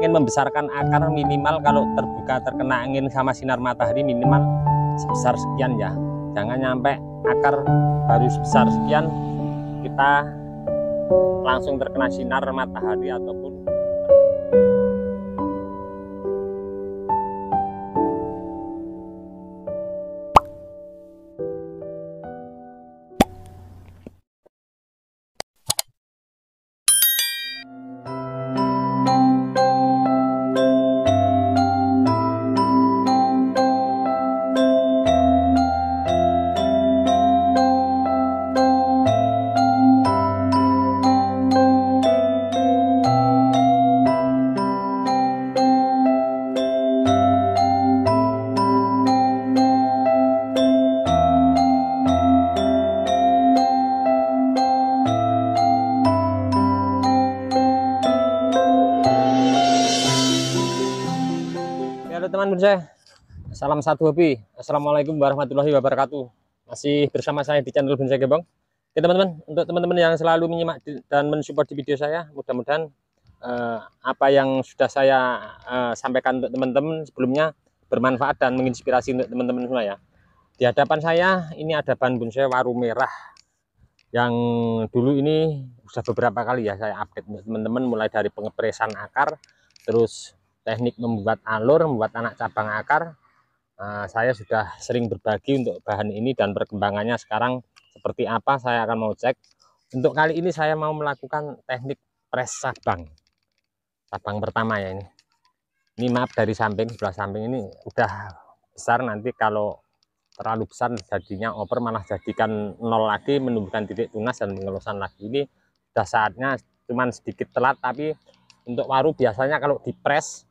ingin membesarkan akar minimal kalau terbuka terkena angin sama sinar matahari minimal sebesar sekian ya jangan nyampe akar baru sebesar sekian kita langsung terkena sinar matahari ataupun teman percaya. Salam satu hobi. Assalamualaikum warahmatullahi wabarakatuh. Masih bersama saya di channel Bonsai Gebong. Oke teman-teman, untuk teman-teman yang selalu menyimak dan mensupport di video saya, mudah-mudahan eh, apa yang sudah saya eh, sampaikan untuk teman-teman sebelumnya bermanfaat dan menginspirasi untuk teman-teman semua ya. Di hadapan saya ini ada bahan bonsai waru merah yang dulu ini sudah beberapa kali ya saya update teman-teman mulai dari pengepresan akar terus teknik membuat alur, membuat anak cabang akar. Uh, saya sudah sering berbagi untuk bahan ini dan perkembangannya sekarang seperti apa saya akan mau cek. Untuk kali ini saya mau melakukan teknik press cabang. Cabang pertama ya ini. Ini maaf dari samping, sebelah samping ini udah besar nanti kalau terlalu besar jadinya oper malah jadikan nol lagi menumbuhkan titik tunas dan pengelusan lagi ini sudah saatnya cuman sedikit telat tapi untuk waru biasanya kalau dipres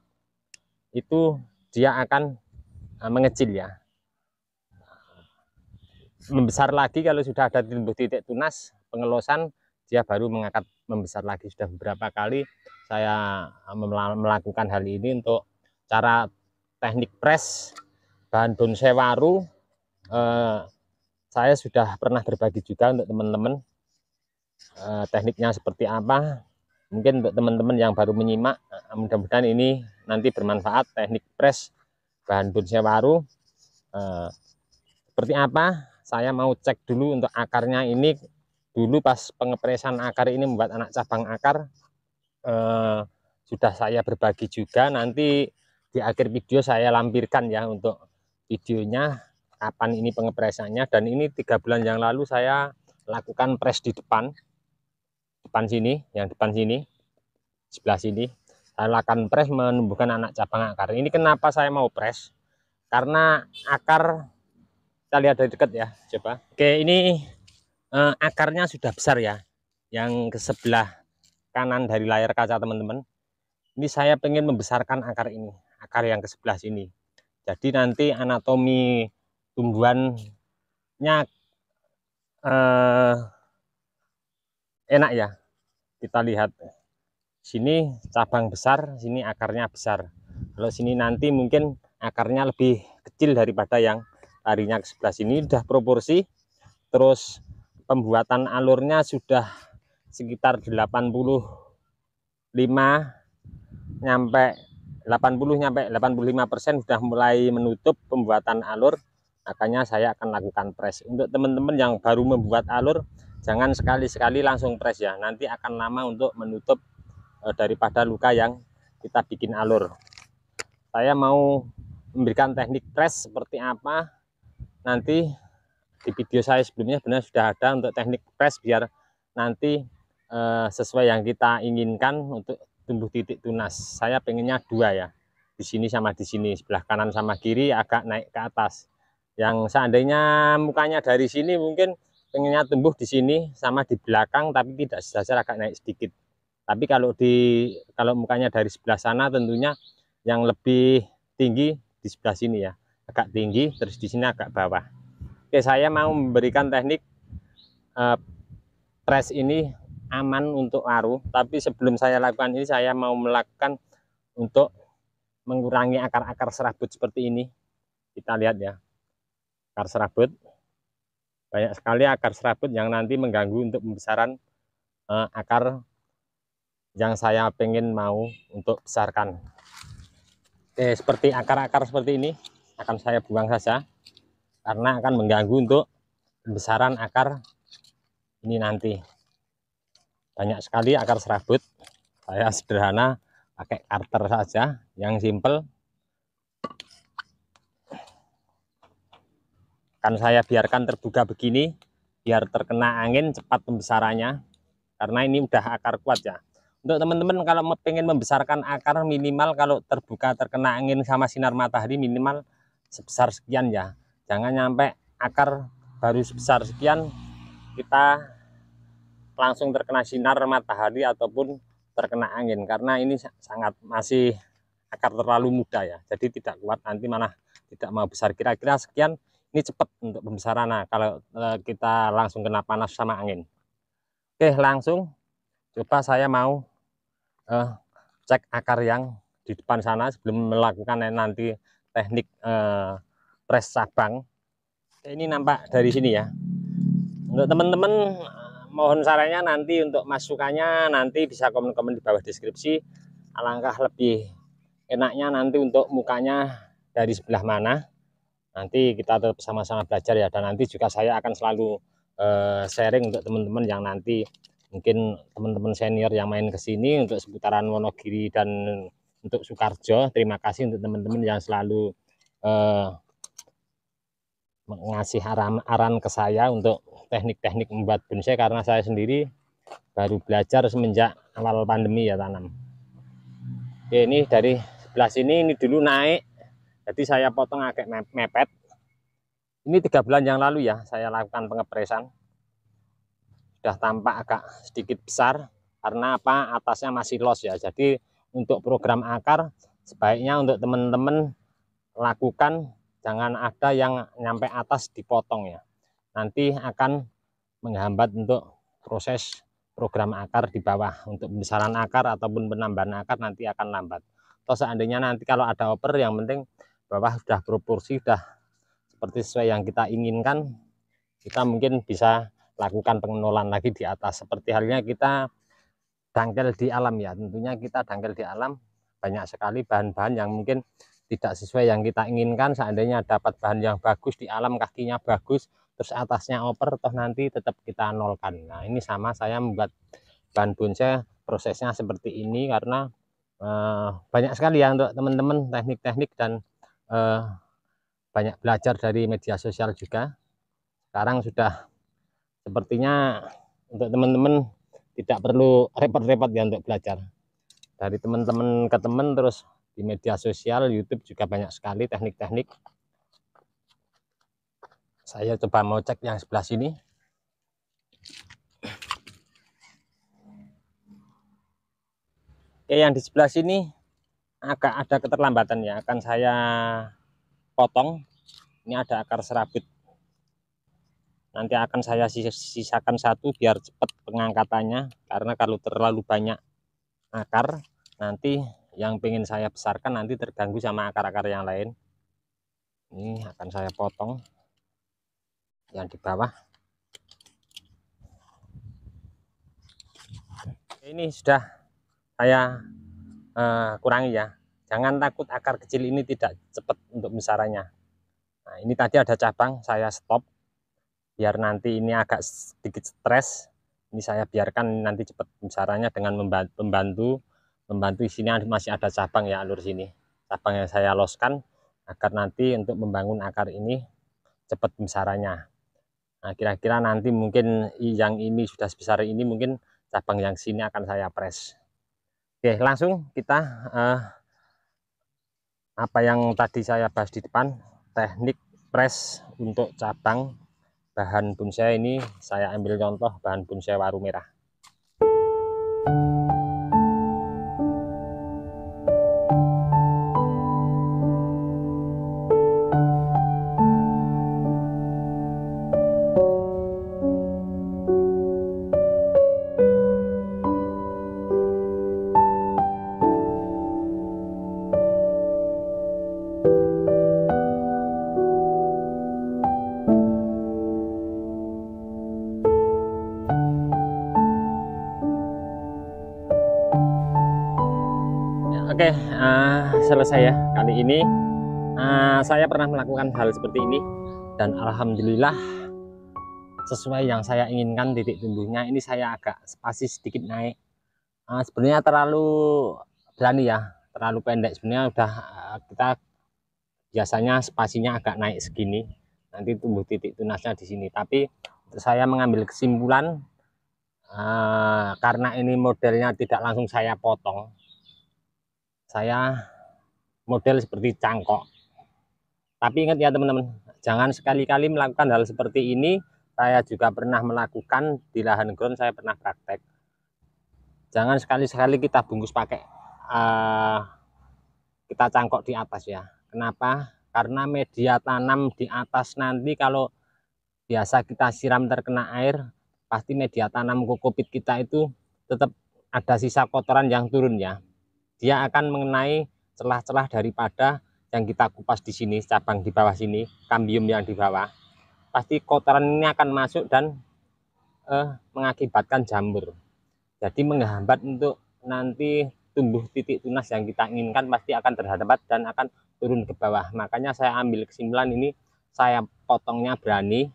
itu dia akan eh, mengecil ya membesar lagi kalau sudah ada titik titik tunas pengelosan dia baru mengangkat membesar lagi sudah beberapa kali saya eh, melakukan hal ini untuk cara teknik press bahan bonsai waru eh, saya sudah pernah berbagi juga untuk teman-teman eh, tekniknya seperti apa mungkin untuk teman-teman yang baru menyimak eh, mudah-mudahan ini nanti bermanfaat teknik press bahan bonsai baru eh, seperti apa saya mau cek dulu untuk akarnya ini dulu pas pengepresan akar ini membuat anak cabang akar eh, sudah saya berbagi juga nanti di akhir video saya lampirkan ya untuk videonya kapan ini pengepresannya dan ini tiga bulan yang lalu saya lakukan press di depan depan sini yang depan sini sebelah sini lakan pres menumbuhkan anak cabang akar. Ini kenapa saya mau pres? Karena akar kita lihat dari dekat ya, coba. Oke, ini eh, akarnya sudah besar ya. Yang ke sebelah kanan dari layar kaca teman-teman. Ini saya pengen membesarkan akar ini, akar yang ke sebelah sini. Jadi nanti anatomi tumbuhannya eh, enak ya. Kita lihat sini cabang besar sini akarnya besar kalau sini nanti mungkin akarnya lebih kecil daripada yang tarinya ke sebelah sini sudah proporsi terus pembuatan alurnya sudah sekitar 85 nyampe 80 nyampe 85 persen sudah mulai menutup pembuatan alur makanya saya akan lakukan press untuk teman-teman yang baru membuat alur jangan sekali-sekali langsung press ya nanti akan lama untuk menutup Eh, daripada luka yang kita bikin alur saya mau memberikan teknik press seperti apa nanti di video saya sebelumnya benar sudah ada untuk teknik press biar nanti e, sesuai yang kita inginkan untuk tumbuh titik tunas saya pengennya dua ya di sini sama di sini sebelah kanan sama kiri agak naik ke atas yang seandainya mukanya dari sini mungkin pengennya tumbuh di sini sama di belakang tapi tidak sejajar agak naik sedikit tapi kalau di kalau mukanya dari sebelah sana tentunya yang lebih tinggi di sebelah sini ya. Agak tinggi terus di sini agak bawah. Oke, saya mau memberikan teknik eh, press ini aman untuk aru. tapi sebelum saya lakukan ini saya mau melakukan untuk mengurangi akar-akar serabut seperti ini. Kita lihat ya. Akar serabut banyak sekali akar serabut yang nanti mengganggu untuk pembesaran eh, akar yang saya pengen mau untuk besarkan. Oke, seperti akar-akar seperti ini akan saya buang saja karena akan mengganggu untuk pembesaran akar ini nanti. Banyak sekali akar serabut. Saya sederhana pakai karter saja yang simple. Akan saya biarkan terbuka begini biar terkena angin cepat pembesarannya karena ini udah akar kuat ya untuk teman-teman kalau pengen membesarkan akar minimal kalau terbuka terkena angin sama sinar matahari minimal sebesar sekian ya jangan nyampe akar baru sebesar sekian kita langsung terkena sinar matahari ataupun terkena angin karena ini sangat masih akar terlalu muda ya jadi tidak kuat nanti malah tidak mau besar kira-kira sekian ini cepat untuk pembesaran nah, kalau eh, kita langsung kena panas sama angin oke langsung coba saya mau eh, cek akar yang di depan sana sebelum melakukan nanti teknik eh, pres cabang. Ini nampak dari sini ya. Untuk teman-teman eh, mohon sarannya nanti untuk masukannya nanti bisa komen-komen di bawah deskripsi. Alangkah lebih enaknya nanti untuk mukanya dari sebelah mana. Nanti kita tetap sama-sama belajar ya dan nanti juga saya akan selalu eh, sharing untuk teman-teman yang nanti mungkin teman-teman senior yang main ke sini untuk seputaran Wonogiri dan untuk Sukarjo, Terima kasih untuk teman-teman yang selalu eh, mengasih aran, aran ke saya untuk teknik-teknik membuat bonsai karena saya sendiri baru belajar semenjak awal pandemi ya tanam. Oke, ini dari sebelah sini ini dulu naik. Jadi saya potong agak mepet. Ini tiga bulan yang lalu ya saya lakukan pengepresan sudah tampak agak sedikit besar karena apa atasnya masih los ya jadi untuk program akar sebaiknya untuk teman-teman lakukan jangan ada yang nyampe atas dipotong ya nanti akan menghambat untuk proses program akar di bawah untuk pembesaran akar ataupun penambahan akar nanti akan lambat atau seandainya nanti kalau ada oper yang penting bawah sudah proporsi sudah seperti sesuai yang kita inginkan kita mungkin bisa lakukan pengenolan lagi di atas seperti halnya kita dangkel di alam ya tentunya kita dangkel di alam banyak sekali bahan-bahan yang mungkin tidak sesuai yang kita inginkan seandainya dapat bahan yang bagus di alam kakinya bagus terus atasnya oper toh nanti tetap kita nolkan nah ini sama saya membuat bahan bonsai prosesnya seperti ini karena eh, banyak sekali ya untuk teman-teman teknik-teknik dan eh, banyak belajar dari media sosial juga sekarang sudah sepertinya untuk teman-teman tidak perlu repot-repot ya untuk belajar dari teman-teman ke teman terus di media sosial YouTube juga banyak sekali teknik-teknik saya coba mau cek yang sebelah sini Oke yang di sebelah sini agak ada keterlambatan ya akan saya potong ini ada akar serabut nanti akan saya sisakan satu biar cepat pengangkatannya karena kalau terlalu banyak akar nanti yang pengen saya besarkan nanti terganggu sama akar-akar yang lain ini akan saya potong yang di bawah ini sudah saya uh, kurangi ya jangan takut akar kecil ini tidak cepat untuk besarannya nah ini tadi ada cabang saya stop biar nanti ini agak sedikit stres ini saya biarkan nanti cepat caranya dengan membantu membantu di sini masih ada cabang ya alur sini cabang yang saya loskan agar nanti untuk membangun akar ini cepat besarannya nah kira-kira nanti mungkin yang ini sudah sebesar ini mungkin cabang yang sini akan saya press oke langsung kita eh, apa yang tadi saya bahas di depan teknik press untuk cabang bahan bonsai ini saya ambil contoh bahan bonsai waru merah. Thank you. selesai ya kali ini uh, saya pernah melakukan hal seperti ini dan alhamdulillah sesuai yang saya inginkan titik tumbuhnya ini saya agak spasi sedikit naik uh, sebenarnya terlalu berani ya terlalu pendek sebenarnya udah uh, kita biasanya spasinya agak naik segini nanti tumbuh titik tunasnya di sini tapi saya mengambil kesimpulan uh, karena ini modelnya tidak langsung saya potong saya model seperti cangkok tapi ingat ya teman-teman jangan sekali-kali melakukan hal seperti ini saya juga pernah melakukan di lahan ground saya pernah praktek jangan sekali-sekali kita bungkus pakai uh, kita cangkok di atas ya kenapa karena media tanam di atas nanti kalau biasa kita siram terkena air pasti media tanam kokopit kita itu tetap ada sisa kotoran yang turun ya dia akan mengenai celah-celah daripada yang kita kupas di sini, cabang di bawah sini, kambium yang di bawah, pasti kotoran ini akan masuk dan eh, mengakibatkan jamur. Jadi menghambat untuk nanti tumbuh titik tunas yang kita inginkan pasti akan terhambat dan akan turun ke bawah. Makanya saya ambil kesimpulan ini, saya potongnya berani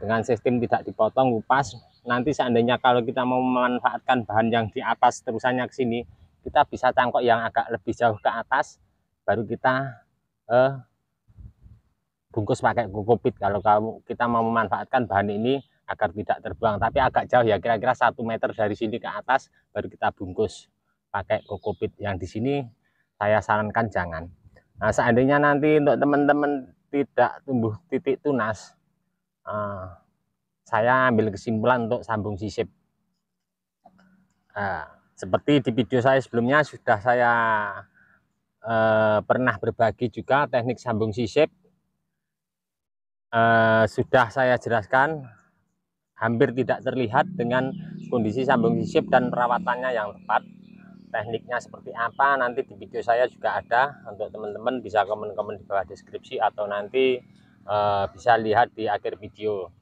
dengan sistem tidak dipotong, kupas. Nanti seandainya kalau kita mau memanfaatkan bahan yang di atas terusannya ke sini, kita bisa cangkok yang agak lebih jauh ke atas baru kita eh, bungkus pakai kokopit kalau kamu kita mau memanfaatkan bahan ini agar tidak terbuang tapi agak jauh ya kira-kira satu meter dari sini ke atas baru kita bungkus pakai kokopit yang di sini saya sarankan jangan nah seandainya nanti untuk teman-teman tidak tumbuh titik tunas eh, saya ambil kesimpulan untuk sambung sisip eh, seperti di video saya sebelumnya sudah saya e, pernah berbagi juga teknik sambung sisip e, sudah saya jelaskan hampir tidak terlihat dengan kondisi sambung sisip dan perawatannya yang tepat tekniknya seperti apa nanti di video saya juga ada untuk teman-teman bisa komen-komen di bawah deskripsi atau nanti e, bisa lihat di akhir video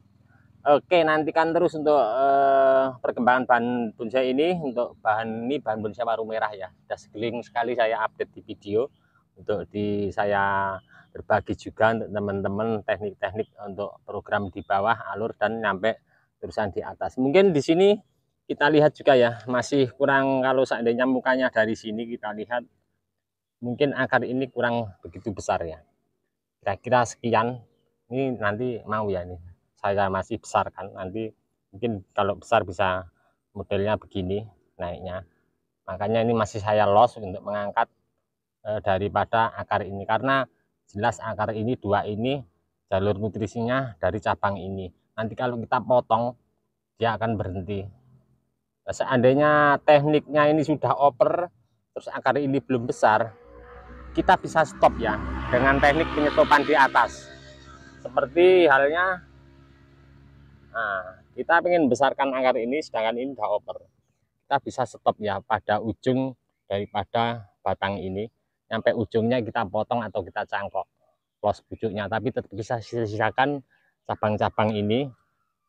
Oke, nantikan terus untuk uh, perkembangan bahan bonsai ini. Untuk bahan ini bahan bonsai warung merah ya. Sudah segeling sekali saya update di video untuk di saya berbagi juga untuk teman-teman teknik-teknik untuk program di bawah alur dan nyampe terusan di atas. Mungkin di sini kita lihat juga ya, masih kurang kalau seandainya mukanya dari sini kita lihat mungkin akar ini kurang begitu besar ya. Kira-kira sekian. Ini nanti mau ya ini saya masih besar kan nanti mungkin kalau besar bisa modelnya begini naiknya makanya ini masih saya los untuk mengangkat e, daripada akar ini karena jelas akar ini dua ini jalur nutrisinya dari cabang ini nanti kalau kita potong dia akan berhenti nah, seandainya tekniknya ini sudah oper terus akar ini belum besar kita bisa stop ya dengan teknik penyetopan di atas seperti halnya Nah, kita ingin besarkan akar ini, sedangkan ini sudah over. Kita bisa stop ya pada ujung daripada batang ini. Sampai ujungnya kita potong atau kita cangkok los pucuknya. Tapi tetap bisa sisakan cabang-cabang ini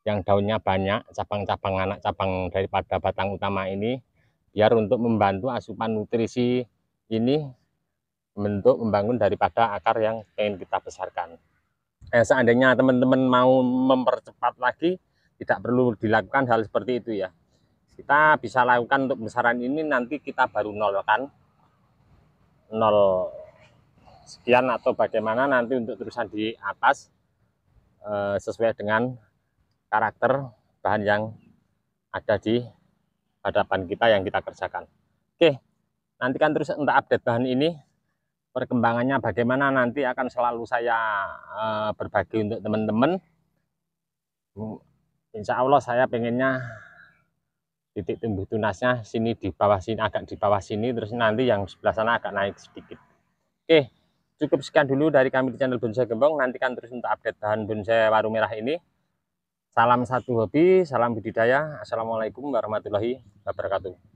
yang daunnya banyak, cabang-cabang anak cabang daripada batang utama ini biar untuk membantu asupan nutrisi ini bentuk membangun daripada akar yang ingin kita besarkan eh, seandainya teman-teman mau mempercepat lagi tidak perlu dilakukan hal seperti itu ya kita bisa lakukan untuk besaran ini nanti kita baru nolkan nol sekian atau bagaimana nanti untuk terusan di atas eh, sesuai dengan karakter bahan yang ada di hadapan kita yang kita kerjakan oke nantikan terus untuk update bahan ini perkembangannya bagaimana nanti akan selalu saya eh, berbagi untuk teman-teman Insya Allah saya pengennya titik tumbuh tunasnya sini di bawah sini agak di bawah sini terus nanti yang sebelah sana agak naik sedikit oke cukup sekian dulu dari kami di channel bonsai gembong nantikan terus untuk update bahan bonsai warung merah ini salam satu hobi salam budidaya assalamualaikum warahmatullahi wabarakatuh